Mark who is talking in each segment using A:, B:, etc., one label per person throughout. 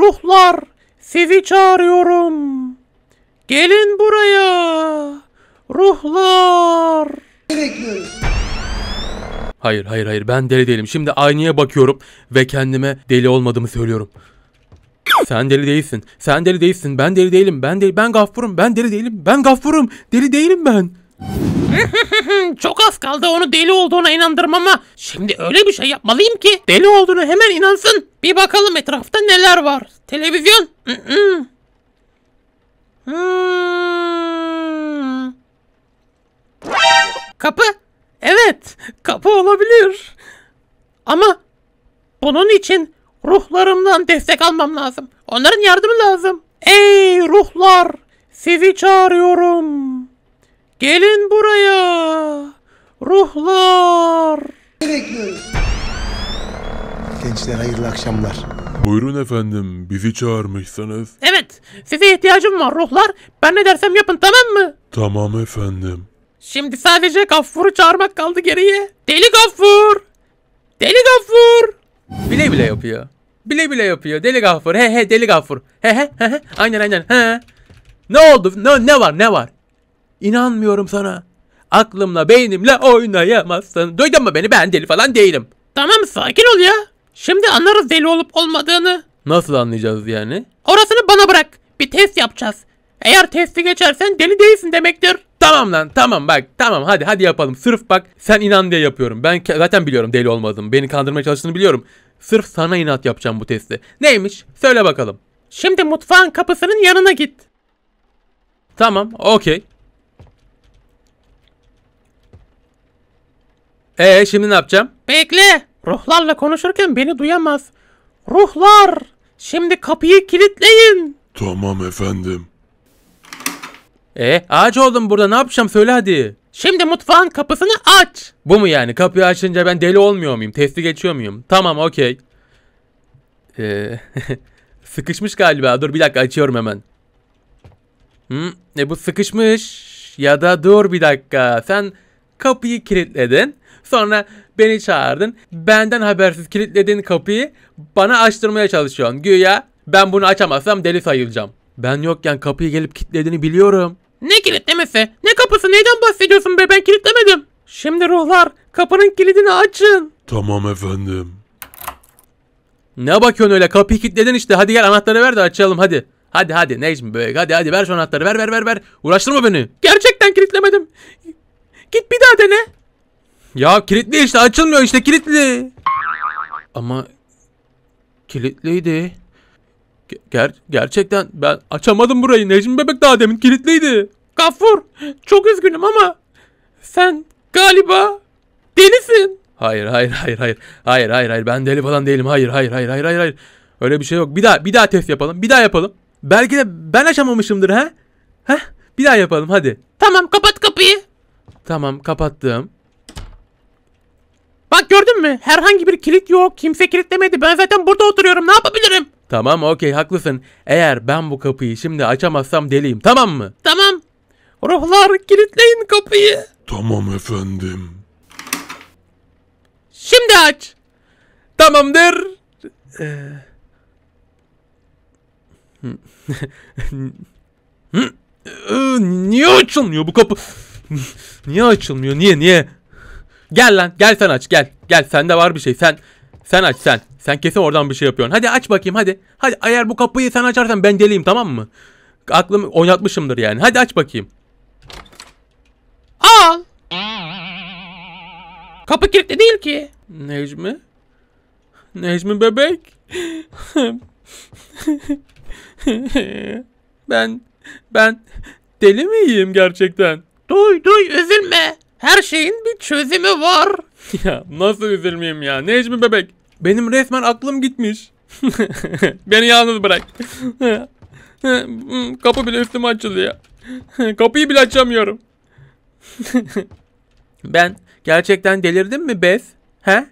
A: ruhlar sizi çağırıyorum. Gelin buraya. Ruhlar.
B: Hayır hayır hayır ben deli değilim. Şimdi aynaya bakıyorum ve kendime deli olmadığımı söylüyorum. Sen deli değilsin. Sen deli değilsin. Ben deli değilim. Ben deli ben gafurum. Ben deli değilim. Ben gafurum. Deli değilim ben.
A: Çok az kaldı onu deli olduğuna inandırmama. Şimdi öyle bir şey yapmalıyım ki deli olduğunu hemen inansın. Bir bakalım etrafta neler var. Televizyon. Hmm. Kapı. Evet, kapı olabilir. Ama bunun için ruhlarımdan destek almam lazım. Onların yardımı lazım. Ey ruhlar, sizi çağırıyorum. Gelin buraya. Ruhlar. Ne bekliyoruz?
B: Gençler hayırlı akşamlar. Buyurun efendim, bizi çağırmışsınız.
A: Evet, size ihtiyacım var ruhlar. Ben ne dersem yapın tamam mı?
B: Tamam efendim.
A: Şimdi sadece Gaffur'u çağırmak kaldı geriye. Deli
B: Gaffur! Deli Gaffur! Bile bile yapıyor. Bile bile yapıyor. Deli Gaffur. He he deli Gaffur. He he he he. Aynen aynen. He. Ne oldu? Ne, ne var? Ne var? İnanmıyorum sana. Aklımla beynimle oynayamazsın. Duydun
A: mu beni ben deli falan değilim. Tamam sakin ol ya. Şimdi anlarız deli olup olmadığını.
B: Nasıl anlayacağız yani? Orasını bana bırak. Bir test yapacağız. Eğer testi geçersen deli değilsin demektir. Tamam lan tamam bak tamam hadi hadi yapalım. Sırf bak sen inan diye yapıyorum. Ben zaten biliyorum deli olmadım. Beni kandırmaya çalıştığını biliyorum. Sırf sana inat yapacağım bu testi. Neymiş? Söyle bakalım.
A: Şimdi mutfağın kapısının yanına git.
B: Tamam okey. Ee şimdi ne yapacağım?
A: Bekle. Ruhlarla konuşurken beni duyamaz. Ruhlar şimdi kapıyı kilitleyin.
B: Tamam efendim. E ağaç oldum burada ne yapacağım söyle hadi.
A: Şimdi mutfağın kapısını aç.
B: Bu mu yani kapıyı açınca ben deli olmuyor muyum? Testi geçiyor muyum? Tamam okey. Ee, sıkışmış galiba dur bir dakika açıyorum hemen. Hmm, e bu sıkışmış. Ya da dur bir dakika sen kapıyı kilitledin. Sonra beni çağırdın. Benden habersiz kilitledin kapıyı. Bana açtırmaya çalışıyorsun. Güya ben bunu açamazsam deli sayılacağım. Ben yokken kapıyı gelip kilitlediğini biliyorum.
A: Ne kilitlemesi? Ne kapısı? Neyden bahsediyorsun be? Ben kilitlemedim. Şimdi ruhlar kapının kilidini açın.
B: Tamam efendim. Ne bakıyorsun öyle? Kapıyı kilitledin işte. Hadi gel anahtarı ver de açalım hadi. Hadi hadi Necmi Bey hadi hadi ver şu anahtarı ver ver ver ver. Uğraştırma beni. Gerçekten kilitlemedim. Git bir daha dene. Ya kilitli işte açılmıyor işte kilitli. Ama kilitliydi. Ger gerçekten ben açamadım burayı. Necmi bebek daha demin kilitliydi. Gaffur çok üzgünüm ama sen galiba delisin. Hayır hayır hayır hayır. Hayır hayır hayır ben deli falan değilim. Hayır hayır hayır hayır hayır. hayır. Öyle bir şey yok. Bir daha bir daha test yapalım. Bir daha yapalım. Belki de ben açamamışımdır ha? Ha? Bir daha yapalım hadi.
A: Tamam kapat kapıyı.
B: Tamam kapattım.
A: Bak gördün mü? Herhangi bir kilit yok. Kimse kilitlemedi. Ben zaten burada oturuyorum. Ne yapabilirim?
B: Tamam okey haklısın. Eğer ben bu kapıyı şimdi açamazsam deliyim tamam mı? Tamam.
A: Ruhlar kilitleyin kapıyı.
B: Tamam efendim.
A: Şimdi aç. Tamamdır.
B: Ee... niye açılmıyor bu kapı? niye açılmıyor? Niye niye? Gel lan gel sen aç gel. Gel sende var bir şey sen. Sen aç sen. Sen kesin oradan bir şey yapıyorsun. Hadi aç bakayım hadi. Hadi eğer bu kapıyı sen açarsan ben deliyim tamam mı? Aklım oynatmışımdır yani. Hadi aç bakayım. Al. Kapı
A: kilitli değil ki.
B: Necmi? Necmi bebek? ben ben deli miyim gerçekten?
A: Duy duy üzülme. Her şeyin bir çözümü var.
B: Ya nasıl üzülmeyeyim ya? Necmi bebek. Benim resmen aklım gitmiş. Beni yalnız bırak. Kapı bile üstüme açıldı ya. Kapıyı bile açamıyorum. ben gerçekten delirdim mi Bez? He?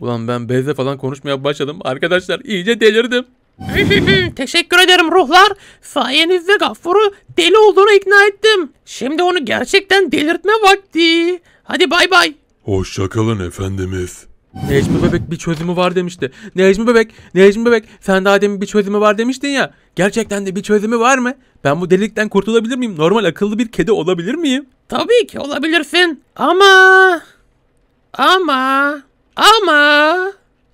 B: Ulan ben Bez'le falan konuşmaya başladım. Arkadaşlar iyice delirdim.
A: Teşekkür ederim ruhlar. Sayenizde Gaffur'u deli olduğunu ikna ettim. Şimdi onu gerçekten delirtme vakti. Hadi bay bay.
B: Hoşçakalın efendimiz. Necmi Bebek bir çözümü var demişti. Necmi Bebek, Necmi Bebek sen daha demin bir çözümü var demiştin ya. Gerçekten de bir çözümü var mı? Ben bu delikten kurtulabilir miyim? Normal akıllı bir kedi olabilir miyim? Tabii ki olabilirsin.
A: Ama... Ama... Ama...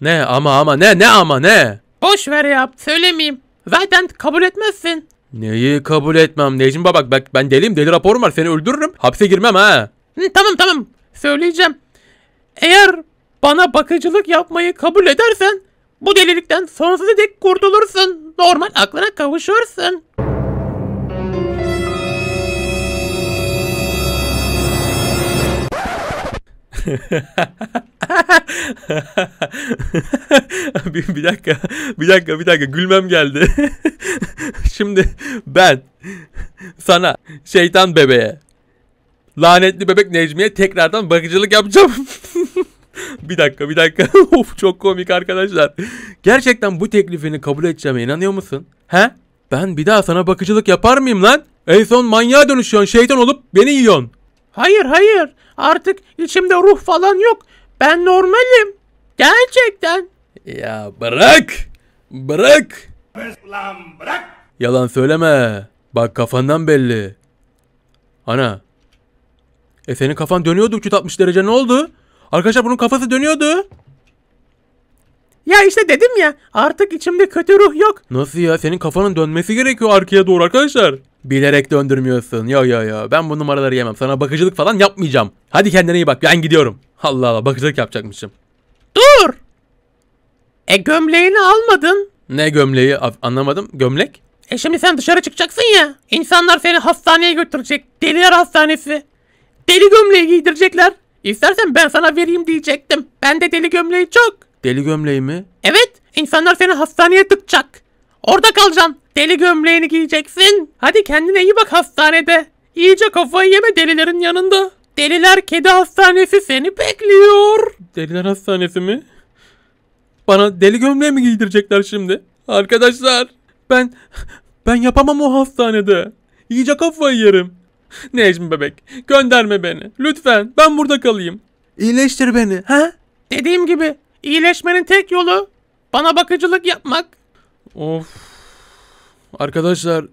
B: Ne ama ama ne ne ama ne?
A: Boş ver ya söylemeyeyim. Zaten kabul etmezsin.
B: Neyi kabul etmem Necmi baba bak ben deliyim deli raporum var seni öldürürüm hapse girmem ha.
A: Hı, tamam tamam söyleyeceğim. Eğer bana bakıcılık yapmayı kabul edersen bu delilikten sonsuza dek kurtulursun. Normal aklına kavuşursun.
B: bir, bir dakika, bir dakika, bir dakika gülmem geldi. Şimdi ben sana şeytan bebeğe, lanetli bebek Necmi'ye tekrardan bakıcılık yapacağım. bir dakika, bir dakika. of çok komik arkadaşlar. Gerçekten bu teklifini kabul edeceğime inanıyor musun? He? Ben bir daha sana bakıcılık yapar mıyım lan? En son manyağa dönüşüyorsun, şeytan olup beni yiyorsun. Hayır hayır artık içimde ruh
A: falan yok. Ben normalim. Gerçekten.
B: Ya bırak. Bırak. Lan bırak. Yalan söyleme. Bak kafandan belli. Ana. E senin kafan dönüyordu 360 derece ne oldu? Arkadaşlar bunun kafası dönüyordu. Ya işte dedim ya artık
A: içimde kötü ruh
B: yok. Nasıl ya senin kafanın dönmesi gerekiyor arkaya doğru arkadaşlar. Bilerek döndürmüyorsun. Yo yo yo. Ben bu numaraları yemem. Sana bakıcılık falan yapmayacağım. Hadi kendine iyi bak. Ben gidiyorum. Allah Allah bakıcılık yapacakmışım. Dur. E gömleğini
A: almadın.
B: Ne gömleği? Anlamadım. Gömlek? E şimdi sen dışarı çıkacaksın ya. İnsanlar seni
A: hastaneye götürecek. Deliler hastanesi. Deli gömleği giydirecekler. İstersen ben sana vereyim diyecektim. Ben de deli gömleği çok.
B: Deli gömleği mi?
A: Evet. İnsanlar seni hastaneye tıkacak. Orada kalacaksın. Deli gömleğini giyeceksin. Hadi kendine iyi bak hastanede. İyice kafayı yeme delilerin yanında. Deliler kedi hastanesi seni
B: bekliyor. Deliler hastanesi mi? Bana deli gömleği mi giydirecekler şimdi? Arkadaşlar ben ben yapamam o hastanede. İyice kafayı yerim. Necmi bebek gönderme beni. Lütfen ben burada kalayım. İyileştir beni. ha? Dediğim gibi iyileşmenin tek yolu bana bakıcılık yapmak. Of Arkadaşlar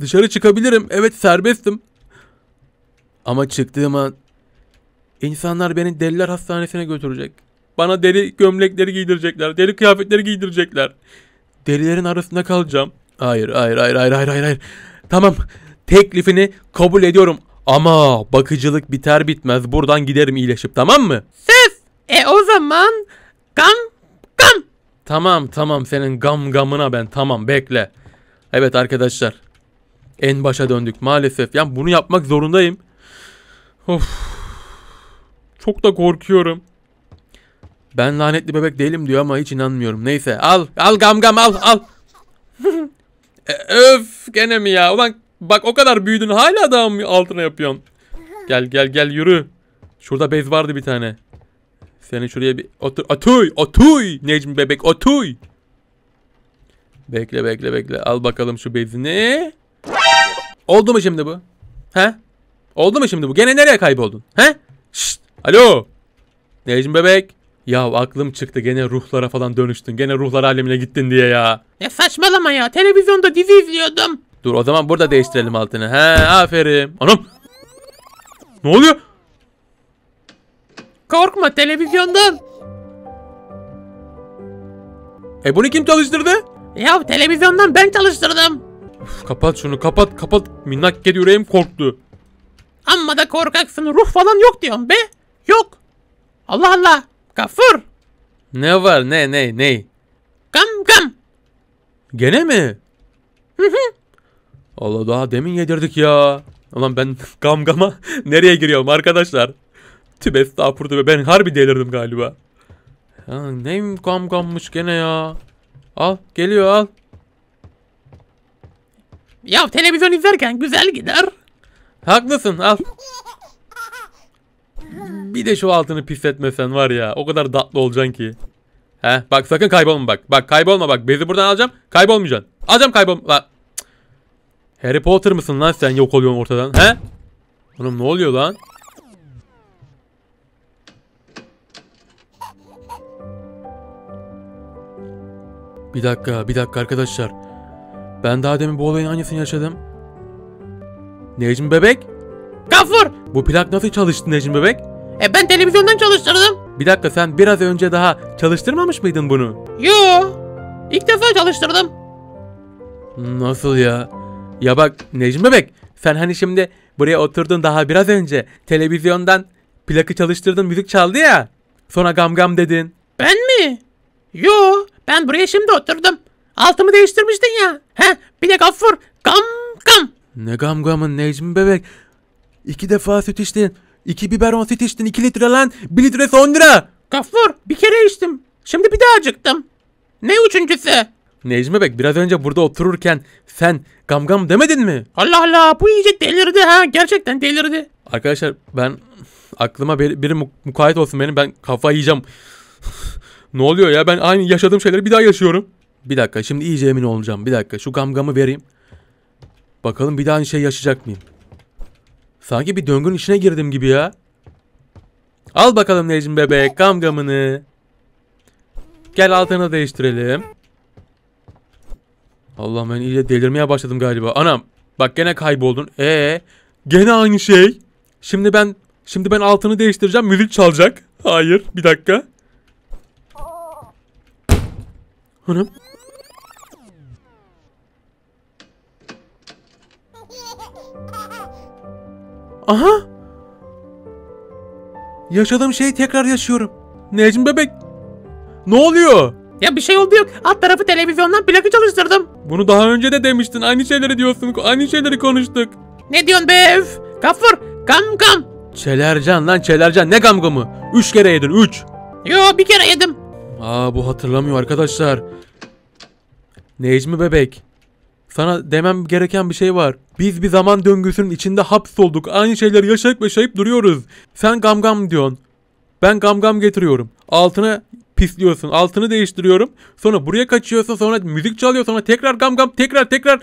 B: dışarı çıkabilirim. Evet serbestim. Ama çıktığım an insanlar beni deliler hastanesine götürecek. Bana deri gömlekleri giydirecekler. Deri kıyafetleri giydirecekler. Derilerin arasında kalacağım. Hayır hayır hayır hayır hayır hayır. Tamam teklifini kabul ediyorum. Ama bakıcılık biter bitmez buradan giderim iyileşip tamam mı? Siz.
A: E o zaman gam
B: gam. Tamam tamam senin gam gamına ben tamam bekle. Evet arkadaşlar. En başa döndük maalesef. Yani bunu yapmak zorundayım. Of. Çok da korkuyorum. Ben lanetli bebek değilim diyor ama hiç inanmıyorum. Neyse al. Al gam gam al al. e, öf gene mi ya? Ulan bak o kadar büyüdün hala daha altına yapıyorsun. Gel gel gel yürü. Şurada bez vardı bir tane. Seni şuraya bir... Otur. Atuy! Atuy! Necmi bebek otuy! Bekle bekle bekle. Al bakalım şu bezini. Oldu mu şimdi bu? He? Oldu mu şimdi bu? Gene nereye kayboldun? He? Şşt. Alo. Necmi bebek. Ya aklım çıktı gene ruhlara falan dönüştün. Gene ruhlar alemine gittin diye ya.
A: Ne saçmalama ya. Televizyonda dizi izliyordum.
B: Dur o zaman burada değiştirelim altını. He aferin. Anam. Ne oluyor?
A: Korkma televizyondan.
B: E bunu kim çalıştırdı?
A: Ya televizyondan ben çalıştırdım.
B: Uf, kapat şunu kapat kapat. Minnak gel yüreğim korktu.
A: Amma da korkaksın ruh falan yok diyorum be. Yok. Allah Allah.
B: Kafur. Ne var ne ne ne? Gam gam. Gene mi? Hı hı. Allah daha demin yedirdik ya. Ulan ben gam gama nereye giriyorum arkadaşlar? Tübe estağfurullah ben harbi delirdim galiba. Ya, neyim gam gammış gene ya. Al geliyor al. Ya televizyon izlerken güzel gider. Haklısın al. Bir de şu altını pisletmesen var ya o kadar tatlı olacaksın ki. He bak sakın kaybolma bak. Bak kaybolma bak. Bezi buradan alacağım. Kaybolmayacaksın. Alacağım kaybolma. Harry Potter mısın lan sen yok oluyorsun ortadan. He? Oğlum ne oluyor lan? Bir dakika, bir dakika arkadaşlar. Ben daha demin bu olayın aynısını yaşadım. Necmi bebek? Gafur! Bu plak nasıl çalıştı Necmi bebek?
A: E ben televizyondan çalıştırdım.
B: Bir dakika sen biraz önce daha çalıştırmamış mıydın bunu?
A: Yo. İlk defa çalıştırdım.
B: Nasıl ya? Ya bak Necmi bebek sen hani şimdi buraya oturdun daha biraz önce televizyondan plakı çalıştırdın müzik çaldı ya. Sonra gam gam dedin. Ben mi? Yo ben buraya şimdi oturdum.
A: Altımı değiştirmiştin ya. He bir de gaffur. Gam
B: gam. Ne gam gamın Necmi bebek. İki defa süt içtin. İki biberon süt içtin. İki litre lan. Bir litre 10 lira. Gaffur bir kere içtim. Şimdi bir daha acıktım. Ne üçüncüsü? Necmi bebek, biraz önce burada otururken sen gam gam demedin mi?
A: Allah Allah bu iyice delirdi ha gerçekten delirdi.
B: Arkadaşlar ben aklıma biri, biri mukayet olsun benim ben kafa yiyeceğim. Ne oluyor ya ben aynı yaşadığım şeyleri bir daha yaşıyorum. Bir dakika şimdi iyice emin olacağım. Bir dakika şu gamgamı vereyim. Bakalım bir daha aynı şey yaşayacak mıyım? Sanki bir döngünün içine girdim gibi ya. Al bakalım Necim bebek gamgamını. Gel altını değiştirelim. Allah ben iyice delirmeye başladım galiba. Anam bak gene kayboldun. Ee gene aynı şey. Şimdi ben şimdi ben altını değiştireceğim müzik çalacak. Hayır bir dakika. Hanım. Aha! Yaşadığım şeyi tekrar yaşıyorum. Necmi bebek. Ne oluyor? Ya bir şey oldu yok. Alt tarafı televizyondan plakı çalıştırdım. Bunu daha önce de demiştin. Aynı şeyleri diyorsun. Aynı şeyleri konuştuk. Ne
A: diyorsun be? Üf. Gafur. Gam
B: gam. Çelercan lan Çelercan. Ne gam gamı? Üç kere yedin. Üç.
A: Yo bir kere yedim.
B: Aa bu hatırlamıyor arkadaşlar. Necmi bebek. Sana demem gereken bir şey var. Biz bir zaman döngüsünün içinde hapsolduk. Aynı şeyleri yaşayıp yaşayıp duruyoruz. Sen gamgam gam diyorsun. Ben gamgam gam getiriyorum. Altına pisliyorsun. Altını değiştiriyorum. Sonra buraya kaçıyorsun. Sonra müzik çalıyor. Sonra tekrar gamgam, gam tekrar tekrar.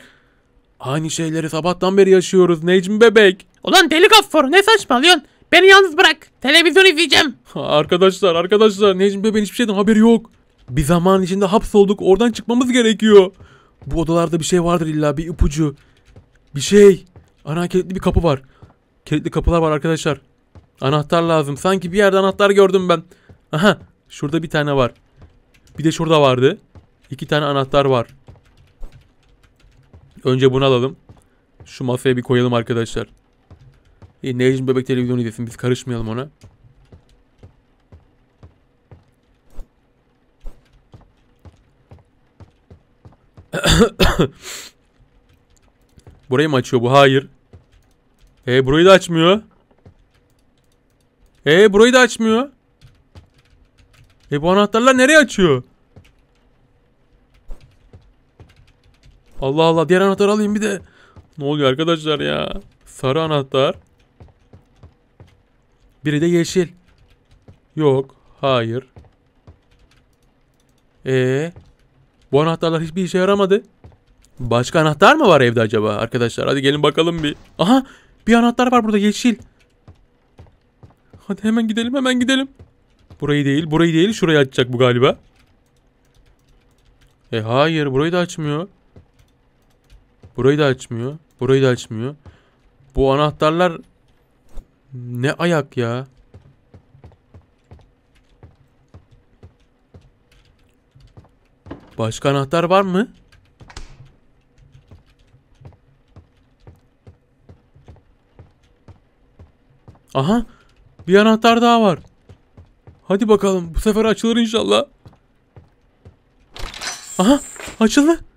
B: Aynı şeyleri sabahtan beri yaşıyoruz Necmi bebek. Ulan deli gaffar ne saçmalıyorsun? Beni yalnız bırak. Televizyon izleyeceğim. arkadaşlar arkadaşlar Necmi Bebe'nin hiçbir şeyden haberi yok. Bir zaman içinde hapsolduk oradan çıkmamız gerekiyor. Bu odalarda bir şey vardır illa bir ipucu. Bir şey. Ana kilitli bir kapı var. Kilitli kapılar var arkadaşlar. Anahtar lazım. Sanki bir yerde anahtar gördüm ben. Aha şurada bir tane var. Bir de şurada vardı. İki tane anahtar var. Önce bunu alalım. Şu masaya bir koyalım arkadaşlar. İyi Nejim Bebek televizyonu izlesin biz karışmayalım ona. Burayı mı açıyor bu? Hayır. E burayı da açmıyor. E burayı da açmıyor. E bu anahtarlar nereye açıyor? Allah Allah diğer anahtarı alayım bir de. Ne oluyor arkadaşlar ya? Sarı anahtar. Biri de yeşil. Yok. Hayır. Ee, Bu anahtarlar hiçbir işe yaramadı. Başka anahtar mı var evde acaba arkadaşlar? Hadi gelin bakalım bir. Aha bir anahtar var burada yeşil. Hadi hemen gidelim hemen gidelim. Burayı değil burayı değil şurayı açacak bu galiba. E hayır burayı da açmıyor. Burayı da açmıyor. Burayı da açmıyor. Bu anahtarlar ne ayak ya? Başka anahtar var mı? Aha. Bir anahtar daha var. Hadi bakalım. Bu sefer açılır inşallah. Aha. Açıldı.